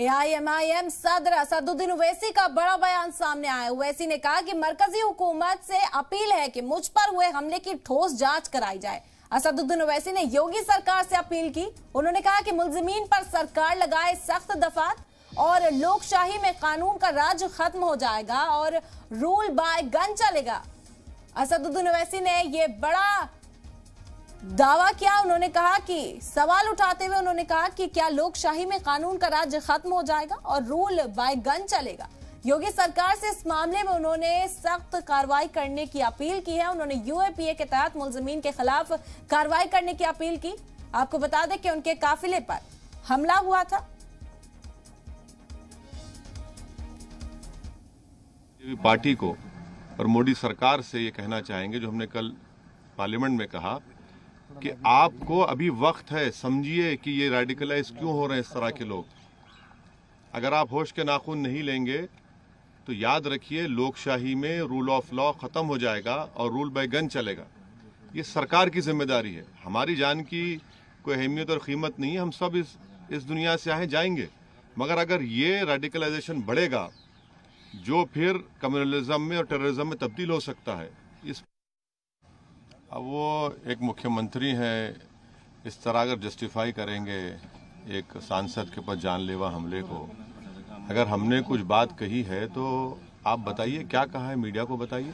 AIMIM सदर असदुद्दीन ओवैसी का बड़ा बयान सामने आया ओवैसी ने कहा कि मरकजी हुकूमत से अपील है कि मुझ पर हुए हमले की ठोस जांच कराई जाए असदुद्दीन ओवैसी ने योगी सरकार से अपील की उन्होंने कहा कि मुलजमीन पर सरकार लगाए सख्त दफात और लोकशाही में कानून का राज खत्म हो जाएगा और रूल बाय गन चलेगा असदुद्दीन ओवैसी ने यह बड़ा दावा किया उन्होंने कहा कि सवाल उठाते हुए उन्होंने कहा कि क्या लोकशाही में कानून का राज्य खत्म हो जाएगा और रूल बाय गन चलेगा योगी सरकार से इस मामले में उन्होंने सख्त कार्रवाई करने की अपील की है उन्होंने यूएपीए के तहत मुलजमीन के खिलाफ कार्रवाई करने की अपील की आपको बता दें कि उनके काफिले पर हमला हुआ था पार्टी को और मोदी सरकार से ये कहना चाहेंगे जो हमने कल पार्लियामेंट में कहा कि आपको अभी वक्त है समझिए कि ये रेडिकलाइज क्यों हो रहे हैं इस तरह के लोग अगर आप होश के नाखून नहीं लेंगे तो याद रखिए लोकशाही में रूल ऑफ लॉ ख़त्म हो जाएगा और रूल बाय गन चलेगा ये सरकार की जिम्मेदारी है हमारी जान की कोई अहमियत और कीमत नहीं है हम सब इस इस दुनिया से आए जाएंगे मगर अगर ये रेडिकलाइजेशन बढ़ेगा जो फिर कम्युनलिज्म में और टेररिज्म में तब्दील हो सकता है इस अब वो एक मुख्यमंत्री हैं इस तरह अगर जस्टिफाई करेंगे एक सांसद के पास जानलेवा हमले को अगर हमने कुछ बात कही है तो आप बताइए क्या कहा है मीडिया को बताइए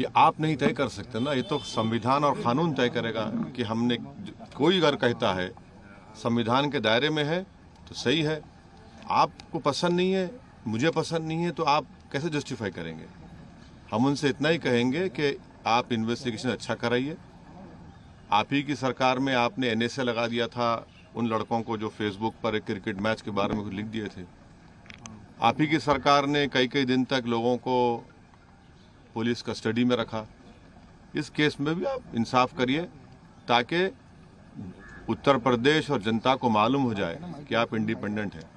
ये आप नहीं तय कर सकते ना ये तो संविधान और कानून तय करेगा कि हमने कोई अगर कहता है संविधान के दायरे में है तो सही है आपको पसंद नहीं है मुझे पसंद नहीं है तो आप कैसे जस्टिफाई करेंगे हम उनसे इतना ही कहेंगे कि आप इन्वेस्टिगेशन अच्छा कराइए आप ही की सरकार में आपने एन लगा दिया था उन लड़कों को जो फेसबुक पर एक क्रिकेट मैच के बारे में कुछ लिख दिए थे आप ही की सरकार ने कई कई दिन तक लोगों को पुलिस कस्टडी में रखा इस केस में भी आप इंसाफ करिए ताकि उत्तर प्रदेश और जनता को मालूम हो जाए कि आप इंडिपेंडेंट हैं